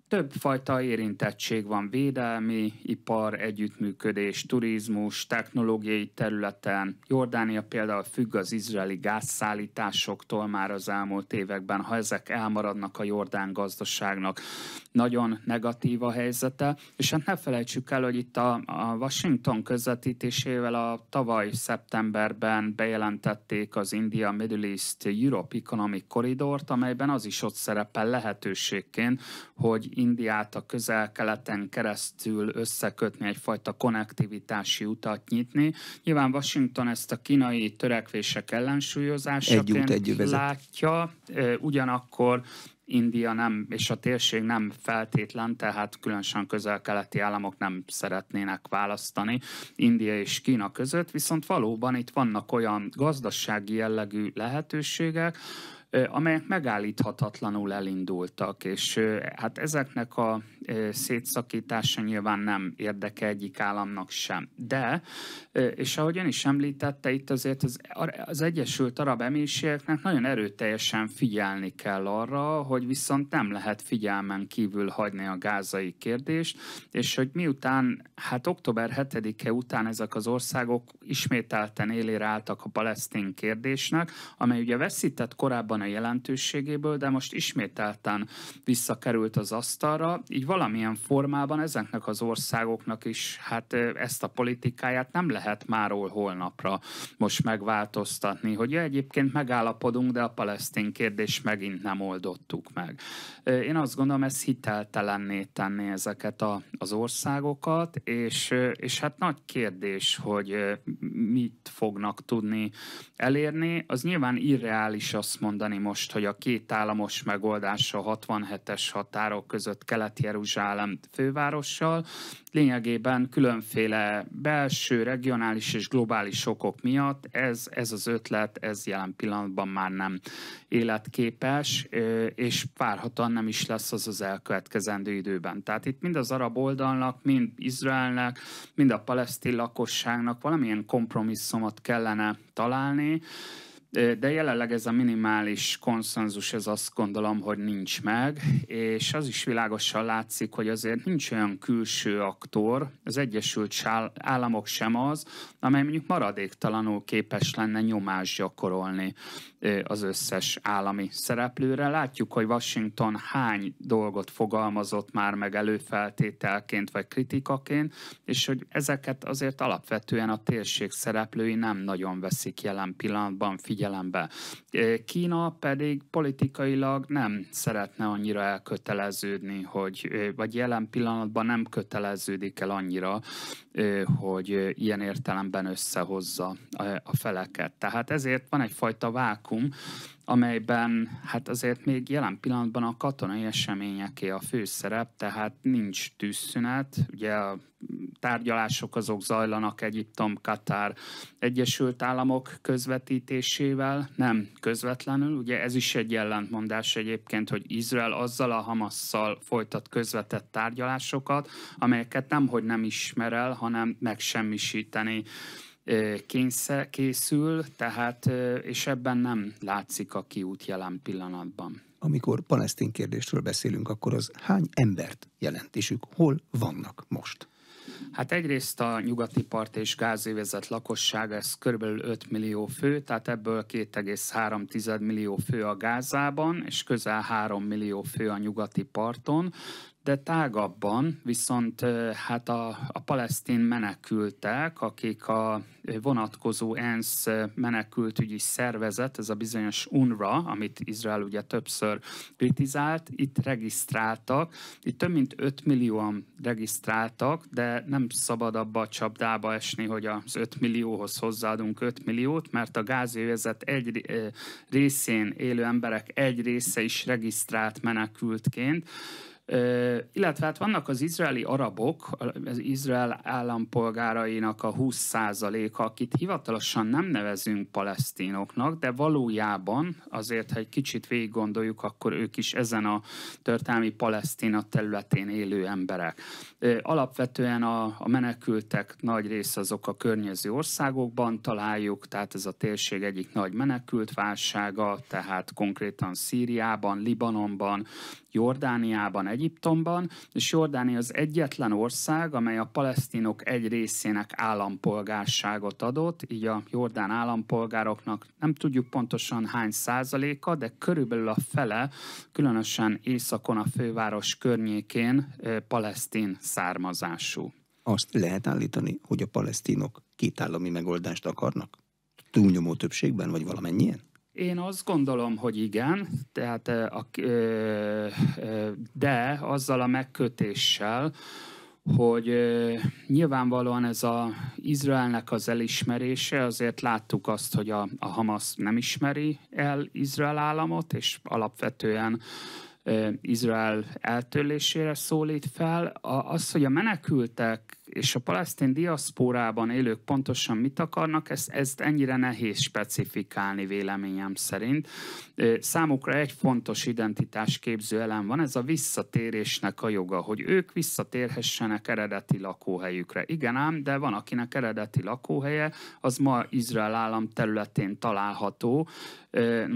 több fajta érintettség van, védelmi, ipar, együttműködés, turizmus, technológiai területen. Jordánia például függ az izraeli gázszállításoktól már az elmúlt években, ha ezek elmaradnak a jordán gazdaságnak. Nagyon negatív a helyzete, és hát ne felejtsük el, hogy itt a, a Washington közvetítésével a tavaly szeptemberben bejelentették az India Middle East Europe Economic Corridor-t, amelyben az is ott szerepel lehetőségként, hogy Indiát a közel-keleten keresztül összekötni, egyfajta konnektivitási utat nyitni. Nyilván Washington ezt a kínai törekvések ellensúlyozásaként egy út, egy látja, ugyanakkor India nem, és a térség nem feltétlen, tehát különösen közel-keleti államok nem szeretnének választani India és Kína között, viszont valóban itt vannak olyan gazdasági jellegű lehetőségek, amelyek megállíthatatlanul elindultak, és hát ezeknek a szétszakítása nyilván nem érdeke egyik államnak sem. De, és ahogy ön is említette, itt azért az, az Egyesült Arab Emírségeknek nagyon erőteljesen figyelni kell arra, hogy viszont nem lehet figyelmen kívül hagyni a gázai kérdést, és hogy miután, hát október 7-e után ezek az országok ismételten élére álltak a palesztin kérdésnek, amely ugye veszített korábban a jelentőségéből, de most ismételten visszakerült az asztalra, így valamilyen formában ezeknek az országoknak is hát ezt a politikáját nem lehet máról holnapra most megváltoztatni, hogy ja, egyébként megállapodunk, de a palesztin kérdés megint nem oldottuk meg. Én azt gondolom, ez hiteltelenné tenni ezeket a, az országokat, és, és hát nagy kérdés, hogy mit fognak tudni elérni. Az nyilván irreális azt mondani, mondani most, hogy a két államos megoldás a 67-es határok között Kelet-Jeruzsálem fővárossal lényegében különféle belső, regionális és globális okok miatt ez, ez az ötlet, ez jelen pillanatban már nem életképes, és várhatóan nem is lesz az az elkövetkezendő időben. Tehát itt mind az arab oldalnak, mind Izraelnek, mind a palesztin lakosságnak valamilyen kompromisszumot kellene találni, de jelenleg ez a minimális konszenzus, ez azt gondolom, hogy nincs meg, és az is világosan látszik, hogy azért nincs olyan külső aktor, az Egyesült Államok sem az, amely mondjuk maradéktalanul képes lenne nyomást gyakorolni az összes állami szereplőre. Látjuk, hogy Washington hány dolgot fogalmazott már meg előfeltételként vagy kritikaként, és hogy ezeket azért alapvetően a térség szereplői nem nagyon veszik jelen pillanatban figyelembe figyelembe. Kína pedig politikailag nem szeretne annyira elköteleződni, hogy, vagy jelen pillanatban nem köteleződik el annyira, hogy ilyen értelemben összehozza a feleket. Tehát ezért van egyfajta vákum, amelyben hát azért még jelen pillanatban a katonai eseményeké a főszerep, tehát nincs tűzszünet, ugye a tárgyalások azok zajlanak Egyiptom, Katár, Egyesült Államok közvetítésével, nem közvetlenül, ugye ez is egy ellentmondás egyébként, hogy Izrael azzal a Hamasszal folytat közvetett tárgyalásokat, amelyeket nemhogy nem ismer el, hanem megsemmisíteni kényszer, készül, tehát, és ebben nem látszik a kiút jelen pillanatban. Amikor palesztin kérdésről beszélünk, akkor az hány embert jelentésük, hol vannak most? Hát egyrészt a nyugati part és gázévezet lakosság, ez kb. 5 millió fő, tehát ebből 2,3 millió fő a Gázában, és közel 3 millió fő a nyugati parton de tágabban viszont hát a, a palesztin menekültek, akik a vonatkozó ENSZ menekültügyi szervezet, ez a bizonyos UNRWA, amit Izrael ugye többször kritizált, itt regisztráltak. Itt több mint 5 millióan regisztráltak, de nem szabad abba a csapdába esni, hogy az 5 millióhoz hozzáadunk 5 milliót, mert a gázjövezet egy részén élő emberek egy része is regisztrált menekültként, illetve hát vannak az izraeli arabok, az Izrael állampolgárainak a 20%-a, akit hivatalosan nem nevezünk palesztinoknak, de valójában azért, ha egy kicsit végig gondoljuk, akkor ők is ezen a történelmi Palesztina területén élő emberek. Alapvetően a, a menekültek nagy része azok a környező országokban találjuk, tehát ez a térség egyik nagy menekült válsága, tehát konkrétan Szíriában, Libanonban, Jordániában, Egyiptomban, és Jordánia az egyetlen ország, amely a palesztinok egy részének állampolgárságot adott, így a jordán állampolgároknak nem tudjuk pontosan hány százaléka, de körülbelül a fele, különösen északon a főváros környékén palesztin származású. Azt lehet állítani, hogy a palesztinok kétállami megoldást akarnak? Túlnyomó többségben, vagy valamennyien? Én azt gondolom, hogy igen, tehát, de azzal a megkötéssel, hogy nyilvánvalóan ez a Izraelnek az elismerése, azért láttuk azt, hogy a, a Hamas nem ismeri el Izrael államot, és alapvetően Izrael eltörlésére szólít fel. Az, hogy a menekültek és a palesztin diaszpórában élők pontosan mit akarnak, ezt, ezt ennyire nehéz specifikálni véleményem szerint. Számukra egy fontos identitásképző elem van, ez a visszatérésnek a joga, hogy ők visszatérhessenek eredeti lakóhelyükre. Igen ám, de van akinek eredeti lakóhelye, az ma Izrael állam területén található.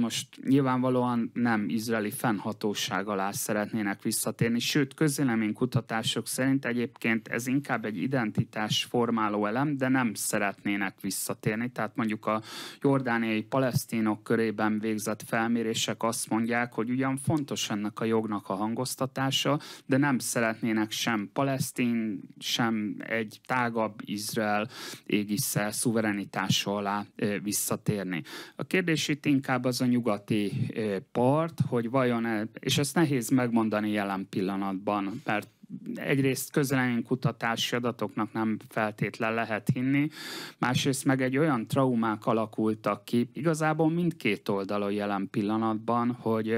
Most nyilvánvalóan nem izraeli fennhatóság alá szeretnének visszatérni, sőt közéleménykutatások szerint egyébként ez inkább egy identitás formáló elem, de nem szeretnének visszatérni. Tehát mondjuk a jordániai palesztinok körében végzett felmérések azt mondják, hogy ugyan fontos ennek a jognak a hangoztatása, de nem szeretnének sem palesztin, sem egy tágabb Izrael égisze szuverenitása alá visszatérni. A kérdés itt inkább az a nyugati part, hogy vajon, és ezt nehéz megmondani jelen pillanatban, mert egyrészt közelen kutatási adatoknak nem feltétlen lehet hinni, másrészt meg egy olyan traumák alakultak ki, igazából mindkét a jelen pillanatban, hogy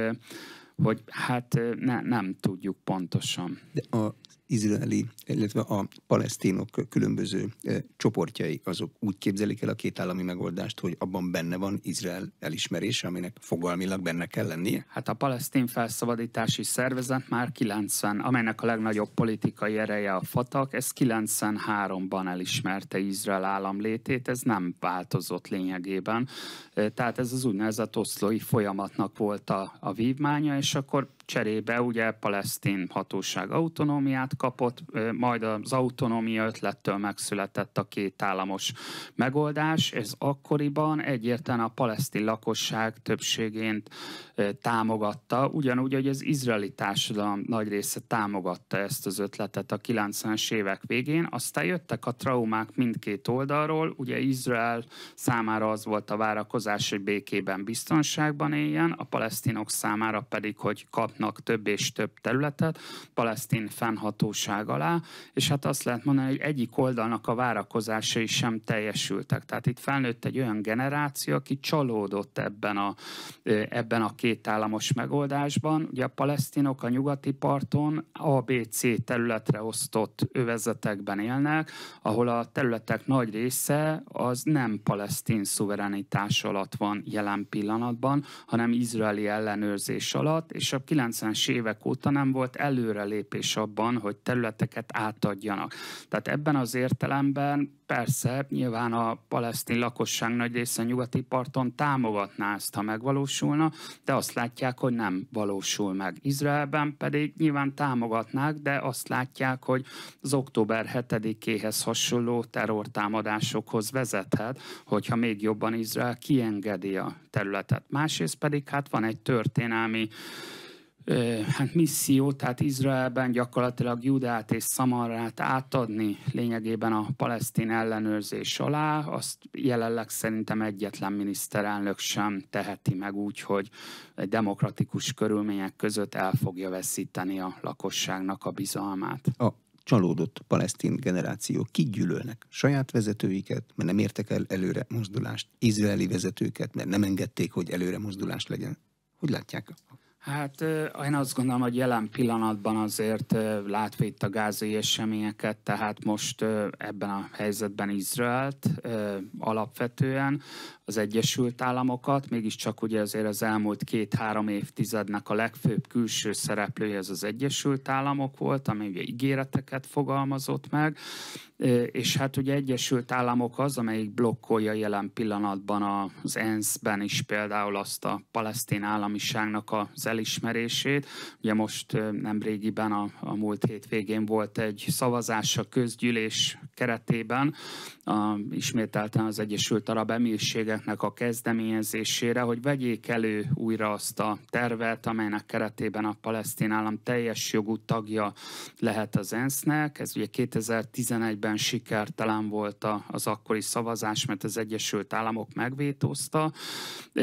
hogy hát ne, nem tudjuk pontosan. De a izraeli, illetve a palesztinok különböző e, csoportjai azok úgy képzelik el a két állami megoldást, hogy abban benne van Izrael elismerése, aminek fogalmilag benne kell lennie? Hát a palesztin felszabadítási szervezet már 90, amelynek a legnagyobb politikai ereje a fatak. ez 93-ban elismerte Izrael állam létét, ez nem változott lényegében. E, tehát ez az úgynevezett oszlói folyamatnak volt a, a vívmánya, és akkor cserébe ugye palesztin hatóság autonómiát kapott, majd az autonómia ötlettől megszületett a két államos megoldás. Ez akkoriban egyértelműen a palesztin lakosság többségént támogatta, ugyanúgy, hogy az izraeli társadalom nagy része támogatta ezt az ötletet a 90-es évek végén. Aztán jöttek a traumák mindkét oldalról, ugye Izrael számára az volt a várakozás, hogy békében, biztonságban éljen, a palesztinok számára pedig, hogy kap kapnak több és több területet palesztin fennhatóság alá, és hát azt lehet mondani, hogy egyik oldalnak a várakozásai sem teljesültek. Tehát itt felnőtt egy olyan generáció, aki csalódott ebben a, ebben a két államos megoldásban. Ugye a palesztinok a nyugati parton ABC területre osztott övezetekben élnek, ahol a területek nagy része az nem palesztin szuverenitás alatt van jelen pillanatban, hanem izraeli ellenőrzés alatt, és a 90-es évek óta nem volt előrelépés abban, hogy területeket átadjanak. Tehát ebben az értelemben persze nyilván a palesztin lakosság nagy része nyugati parton támogatná ezt, ha megvalósulna, de azt látják, hogy nem valósul meg. Izraelben pedig nyilván támogatnák, de azt látják, hogy az október 7-éhez hasonló terrortámadásokhoz vezethet, hogyha még jobban Izrael kiengedi a területet. Másrészt pedig hát van egy történelmi hát misszió, tehát Izraelben gyakorlatilag Judát és Szamarát átadni lényegében a palesztin ellenőrzés alá, azt jelenleg szerintem egyetlen miniszterelnök sem teheti meg úgy, hogy egy demokratikus körülmények között el fogja veszíteni a lakosságnak a bizalmát. A csalódott palesztin generáció kigyűlölnek saját vezetőiket, mert nem értek el előre mozdulást, izraeli vezetőket, mert nem engedték, hogy előre mozdulást legyen. Hogy látják a Hát én azt gondolom, hogy jelen pillanatban azért látva itt a gázai eseményeket, tehát most ebben a helyzetben Izraelt alapvetően, az Egyesült Államokat, mégiscsak ugye azért az elmúlt két-három évtizednek a legfőbb külső szereplője az az Egyesült Államok volt, ami ugye ígéreteket fogalmazott meg, és hát ugye Egyesült Államok az, amelyik blokkolja jelen pillanatban az ENSZ-ben is például azt a palesztin államiságnak az elismerését. Ugye most nem régiben a, a múlt hétvégén volt egy szavazás a közgyűlés keretében, a, ismételten az Egyesült Arab Emírségeknek a kezdeményezésére, hogy vegyék elő újra azt a tervet, amelynek keretében a palesztin állam teljes jogú tagja lehet az ENSZ-nek. Ez ugye 2011-ben sikertelen volt a, az akkori szavazás, mert az Egyesült Államok megvétózta.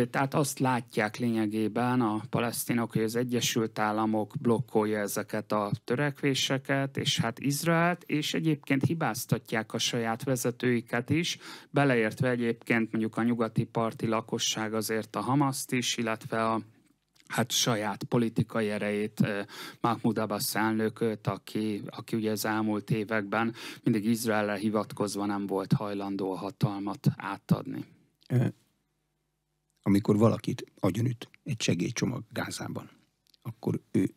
Tehát azt látják lényegében a palesztinok, hogy az Egyesült Államok blokkolja ezeket a törekvéseket, és hát Izraelt, és egyébként hibáztatják a saját vezető erőiket is, beleértve egyébként mondjuk a nyugati parti lakosság azért a Hamaszt is, illetve a hát saját politikai erejét Mahmoud Abbas elnököt, aki, aki ugye az elmúlt években mindig Izraelre hivatkozva nem volt hajlandó a hatalmat átadni. Amikor valakit agyonüt egy segélycsomag Gázában, akkor ő,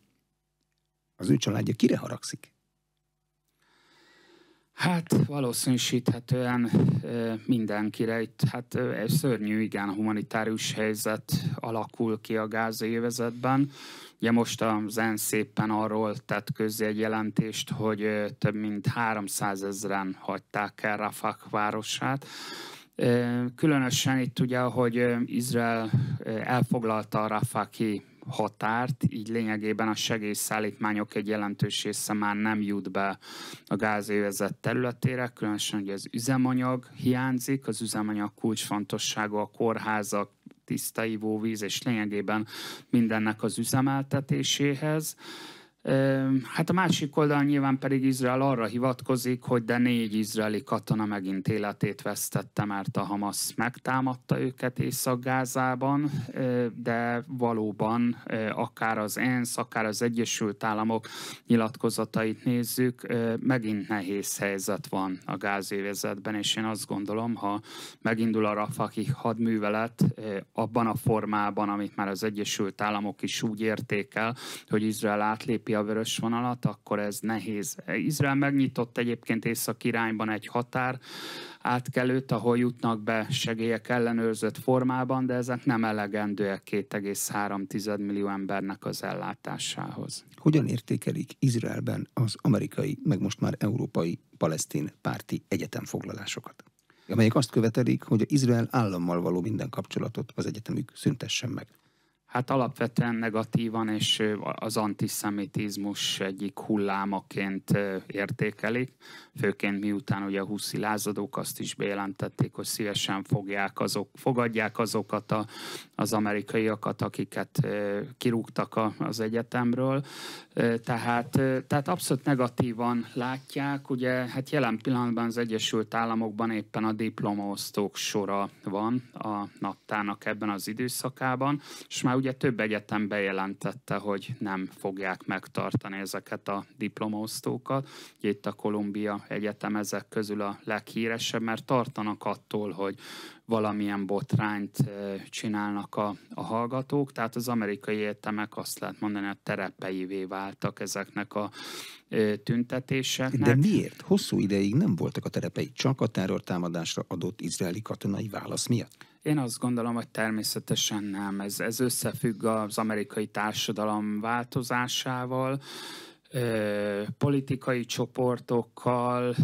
az ő családja kire haragszik? Hát valószínűsíthetően mindenkire. Itt hát szörnyű, igen, a humanitárius helyzet alakul ki a gázai évezetben. Ugye most az ENSZ éppen arról tett közzé egy jelentést, hogy több mint 300 ezeren hagyták el Rafak városát. Különösen itt ugye, hogy Izrael elfoglalta a Rafaki határt, így lényegében a segélyszállítmányok egy jelentős része már nem jut be a gázévezett területére, különösen hogy az üzemanyag hiányzik, az üzemanyag kulcsfontosságú a kórházak, tiszta ivóvíz és lényegében mindennek az üzemeltetéséhez Hát a másik oldal nyilván pedig Izrael arra hivatkozik, hogy de négy izraeli katona megint életét vesztette, mert a Hamas megtámadta őket Észak-Gázában, de valóban akár az ENSZ, akár az Egyesült Államok nyilatkozatait nézzük, megint nehéz helyzet van a gázévezetben, és én azt gondolom, ha megindul a Rafaki hadművelet abban a formában, amit már az Egyesült Államok is úgy értékel, hogy Izrael átlépi a vörös vonalat, akkor ez nehéz. Izrael megnyitott egyébként észak irányban egy határ átkelőt, ahol jutnak be segélyek ellenőrzött formában, de ezek nem elegendőek 2,3 millió embernek az ellátásához. Hogyan értékelik Izraelben az amerikai, meg most már európai palesztin párti egyetemfoglalásokat? amelyek azt követelik, hogy az Izrael állammal való minden kapcsolatot az egyetemük szüntessen meg. Hát alapvetően negatívan, és az antiszemitizmus egyik hullámaként értékelik, főként miután ugye a huszi lázadók azt is bejelentették, hogy szívesen fogják azok, fogadják azokat a, az amerikaiakat, akiket kirúgtak az egyetemről. Tehát, tehát abszolút negatívan látják, ugye hát jelen pillanatban az Egyesült Államokban éppen a diplomaosztók sora van a naptának ebben az időszakában, és már ugye több egyetem bejelentette, hogy nem fogják megtartani ezeket a diplomaosztókat. Ugye itt a Kolumbia Egyetem ezek közül a leghíresebb, mert tartanak attól, hogy valamilyen botrányt eh, csinálnak a, a hallgatók, tehát az amerikai egyetemek azt lehet mondani, a terepeivé váltak ezeknek a eh, tüntetéseknek. De miért? Hosszú ideig nem voltak a terepei, csak a terrortámadásra adott izraeli katonai válasz miatt? Én azt gondolom, hogy természetesen nem. Ez, ez összefügg az amerikai társadalom változásával, politikai csoportokkal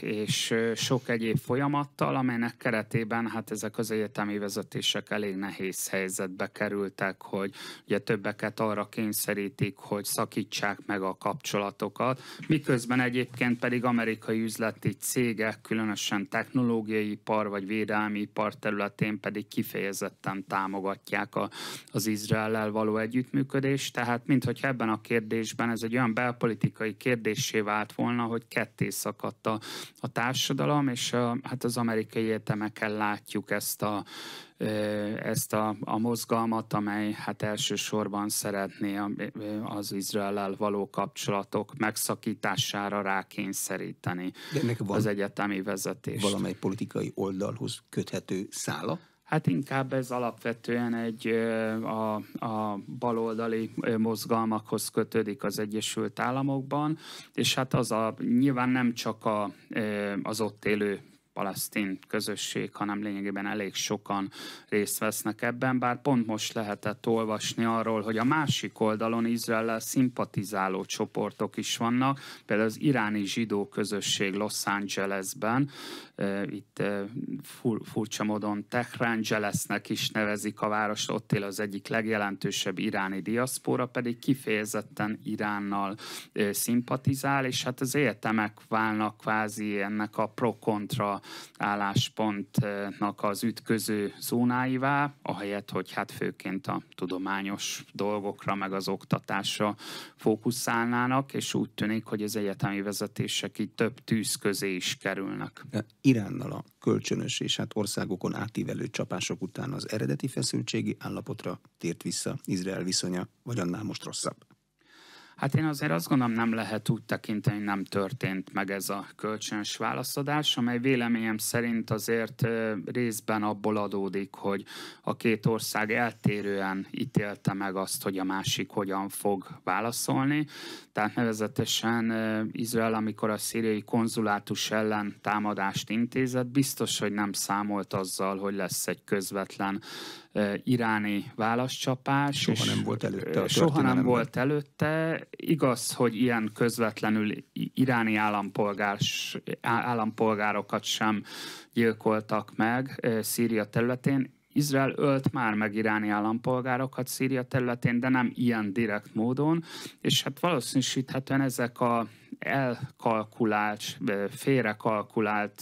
és sok egyéb folyamattal, amelynek keretében hát ezek az egyetemi vezetések elég nehéz helyzetbe kerültek, hogy ugye többeket arra kényszerítik, hogy szakítsák meg a kapcsolatokat, miközben egyébként pedig amerikai üzleti cégek, különösen technológiai ipar vagy védelmi ipar területén pedig kifejezetten támogatják a, az izrael való együttműködést, tehát mintha ebben a kérdésben ez egy olyan belpolitikai kérdésé vált volna, hogy ketté szakadt a, a társadalom, és a, hát az amerikai értemeken látjuk ezt a, ezt a, a mozgalmat, amely hát elsősorban szeretné az izrael való kapcsolatok megszakítására rákényszeríteni De ennek van az egyetemi vezetést. Valamely politikai oldalhoz köthető szála? Hát inkább ez alapvetően egy a, a baloldali mozgalmakhoz kötődik az Egyesült Államokban, és hát az a nyilván nem csak a, az ott élő palesztin közösség, hanem lényegében elég sokan részt vesznek ebben, bár pont most lehetett olvasni arról, hogy a másik oldalon Izrael szimpatizáló csoportok is vannak, például az iráni zsidó közösség Los Angelesben, itt fur, furcsa módon Tehrangelesnek is nevezik a várost ott él az egyik legjelentősebb iráni diaszpora, pedig kifejezetten Iránnal szimpatizál, és hát az egyetemek válnak kvázi ennek a pro-kontra álláspontnak az ütköző zónáivá, ahelyett, hogy hát főként a tudományos dolgokra, meg az oktatásra fókuszálnának, és úgy tűnik, hogy az egyetemi vezetések így több tűz közé is kerülnek. E, Iránnal a kölcsönös és hát országokon átívelő csapások után az eredeti feszültségi állapotra tért vissza Izrael viszonya, vagy annál most rosszabb. Hát én azért azt gondolom, nem lehet úgy tekinteni, hogy nem történt meg ez a kölcsönös válaszadás, amely véleményem szerint azért részben abból adódik, hogy a két ország eltérően ítélte meg azt, hogy a másik hogyan fog válaszolni. Tehát nevezetesen Izrael, amikor a szíriai konzulátus ellen támadást intézett, biztos, hogy nem számolt azzal, hogy lesz egy közvetlen iráni válaszcsapás. Soha nem volt előtte a Soha nem volt előtte, igaz, hogy ilyen közvetlenül iráni állampolgárs, állampolgárokat sem gyilkoltak meg Szíria területén. Izrael ölt már meg iráni állampolgárokat Szíria területén, de nem ilyen direkt módon, és hát valószínűsíthetően ezek a elkalkulált, félrekalkulált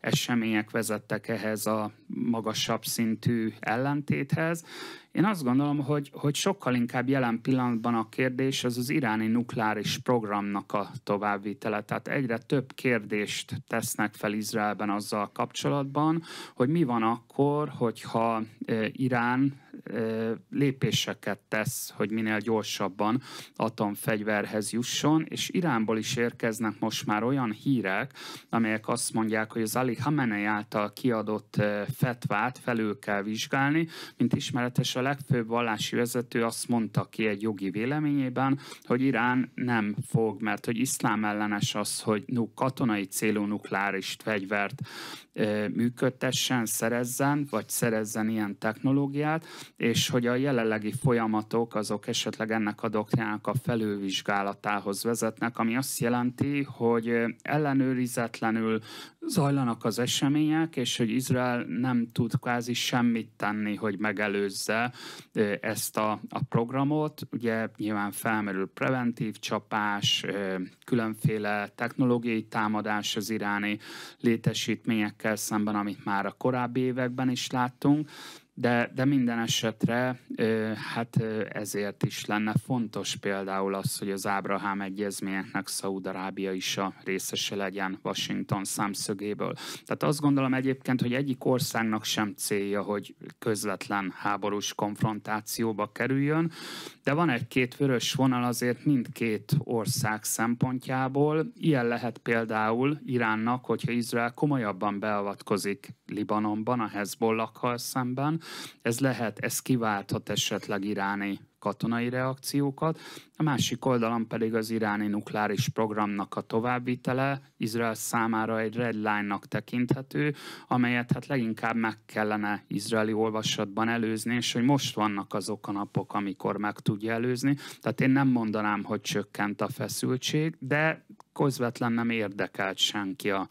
események vezettek ehhez a magasabb szintű ellentéthez. Én azt gondolom, hogy, hogy sokkal inkább jelen pillanatban a kérdés az az iráni nukleáris programnak a továbbvitele. Tehát egyre több kérdést tesznek fel Izraelben azzal kapcsolatban, hogy mi van akkor, hogyha Irán lépéseket tesz, hogy minél gyorsabban atomfegyverhez jusson, és Iránból is érkeznek most már olyan hírek, amelyek azt mondják, hogy az Ali Hamenei által kiadott fetvát felül kell vizsgálni, mint ismeretes a legfőbb vallási vezető azt mondta ki egy jogi véleményében, hogy Irán nem fog, mert hogy iszlám ellenes az, hogy katonai célú nukleáris fegyvert működtessen, szerezzen, vagy szerezzen ilyen technológiát, és hogy a jelenlegi folyamatok azok esetleg ennek a doktrinának a felülvizsgálatához vezetnek, ami azt jelenti, hogy ellenőrizetlenül zajlanak az események, és hogy Izrael nem tud kvázi semmit tenni, hogy megelőzze ezt a, a programot. Ugye nyilván felmerül preventív csapás, különféle technológiai támadás az iráni létesítményekkel szemben, amit már a korábbi években is láttunk, de, de minden esetre Hát ezért is lenne fontos például az, hogy az Ábrahám egyezményeknek Szaúd-Arábia is a részese legyen Washington számszögéből. Tehát azt gondolom egyébként, hogy egyik országnak sem célja, hogy közvetlen háborús konfrontációba kerüljön, de van egy-két vörös vonal azért mindkét ország szempontjából. Ilyen lehet például Iránnak, hogyha Izrael komolyabban beavatkozik Libanonban a Hezbollakkal szemben. Ez lehet, ez kiválthat adott esetleg iráni katonai reakciókat, a másik oldalon pedig az iráni nukleáris programnak a továbbvitele Izrael számára egy red line-nak tekinthető, amelyet hát leginkább meg kellene izraeli olvasatban előzni, és hogy most vannak azok a napok, amikor meg tudja előzni. Tehát én nem mondanám, hogy csökkent a feszültség, de közvetlen nem érdekelt senki a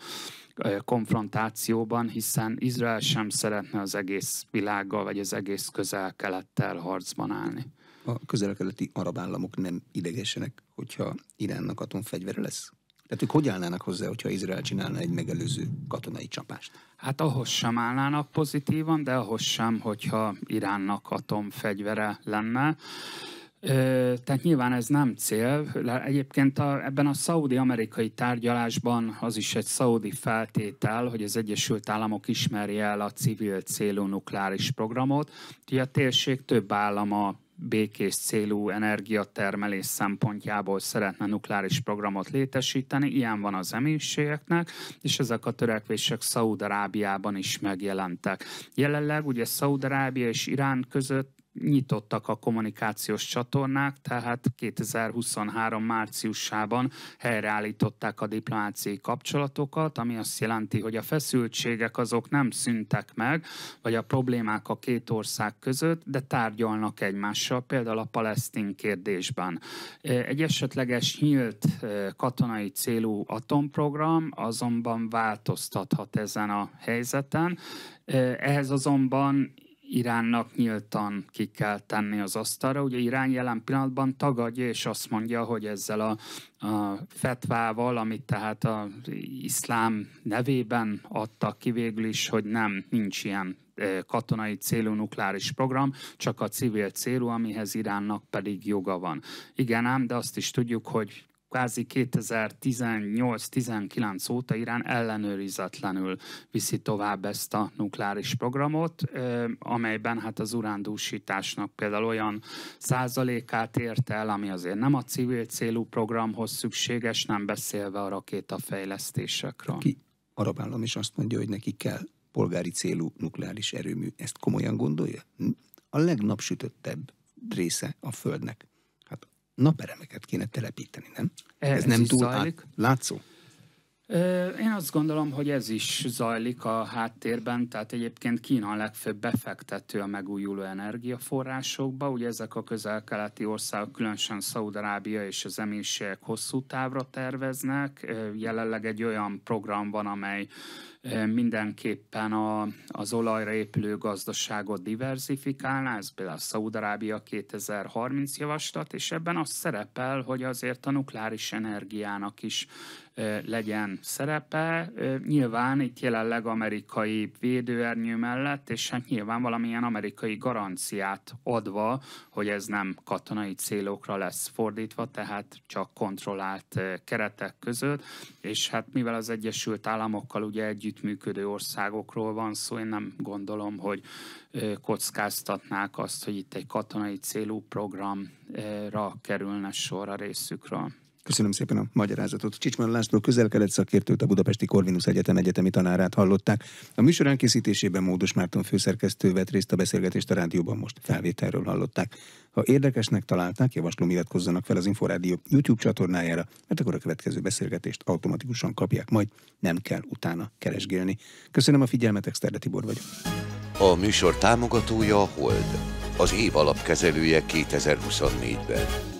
konfrontációban, hiszen Izrael sem szeretne az egész világgal, vagy az egész közel-kelettel harcban állni. A közel-keleti arab államok nem idegesenek, hogyha Iránnak atomfegyvere lesz. Tehát ők hogy állnának hozzá, hogyha Izrael csinálna egy megelőző katonai csapást? Hát ahhoz sem állnának pozitívan, de ahhoz sem, hogyha Iránnak atomfegyvere lenne. Ö, tehát nyilván ez nem cél. Egyébként a, ebben a szaudi-amerikai tárgyalásban az is egy szaudi feltétel, hogy az Egyesült Államok ismerje el a civil célú nukleáris programot. Ugye a térség több állama békés célú energiatermelés szempontjából szeretne nukleáris programot létesíteni, ilyen van az emírségeknek, és ezek a törekvések Szaúd-Arábiában is megjelentek. Jelenleg ugye Szaúd-Arábia és Irán között nyitottak a kommunikációs csatornák, tehát 2023 márciusában helyreállították a diplomáciai kapcsolatokat, ami azt jelenti, hogy a feszültségek azok nem szűntek meg, vagy a problémák a két ország között, de tárgyalnak egymással, például a palesztin kérdésben. Egy esetleges nyílt katonai célú atomprogram azonban változtathat ezen a helyzeten, ehhez azonban Iránnak nyíltan ki kell tenni az asztalra. Ugye Irán jelen pillanatban tagadja, és azt mondja, hogy ezzel a, a fetvával, amit tehát az iszlám nevében adtak ki végül is, hogy nem, nincs ilyen katonai célú nukleáris program, csak a civil célú, amihez Iránnak pedig joga van. Igen ám, de azt is tudjuk, hogy kvázi 2018-19 óta Irán ellenőrizetlenül viszi tovább ezt a nukleáris programot, amelyben hát az urándúsításnak például olyan százalékát ért el, ami azért nem a civil célú programhoz szükséges, nem beszélve a rakétafejlesztésekről. Ki arab állam is azt mondja, hogy neki kell polgári célú nukleáris erőmű. Ezt komolyan gondolja? Hm? A legnapsütöttebb része a Földnek naperemeket kéne telepíteni, nem? Ez, ez nem túl zajlik. Át, látszó? Én azt gondolom, hogy ez is zajlik a háttérben, tehát egyébként Kína a legfőbb befektető a megújuló energiaforrásokba, ugye ezek a közel-keleti országok, különösen Szaúd-Arábia és az emírségek hosszú távra terveznek, jelenleg egy olyan program van, amely mindenképpen a, az olajra épülő gazdaságot diversifikálná, ez például a Szaudarábia 2030 javaslat, és ebben az szerepel, hogy azért a nukleáris energiának is legyen szerepe. Nyilván itt jelenleg amerikai védőernyő mellett, és hát nyilván valamilyen amerikai garanciát adva, hogy ez nem katonai célokra lesz fordítva, tehát csak kontrollált keretek között, és hát mivel az Egyesült Államokkal ugye együttműködő országokról van szó, én nem gondolom, hogy kockáztatnák azt, hogy itt egy katonai célú programra kerülne sor a részükről. Köszönöm szépen a magyarázatot. Csicsman László közelkelet szakértőt, a Budapesti Korvinusz Egyetem egyetemi tanárát hallották. A műsor elkészítésében Módos Márton főszerkesztő vett részt a beszélgetést a rádióban most felvételről hallották. Ha érdekesnek találták, javaslom iratkozzanak fel az Inforádió YouTube csatornájára, mert akkor a következő beszélgetést automatikusan kapják majd, nem kell utána keresgélni. Köszönöm a figyelmet, Exterde Tibor vagyok. A műsor támogatója a Hold, az év alapkezelője 2024-ben.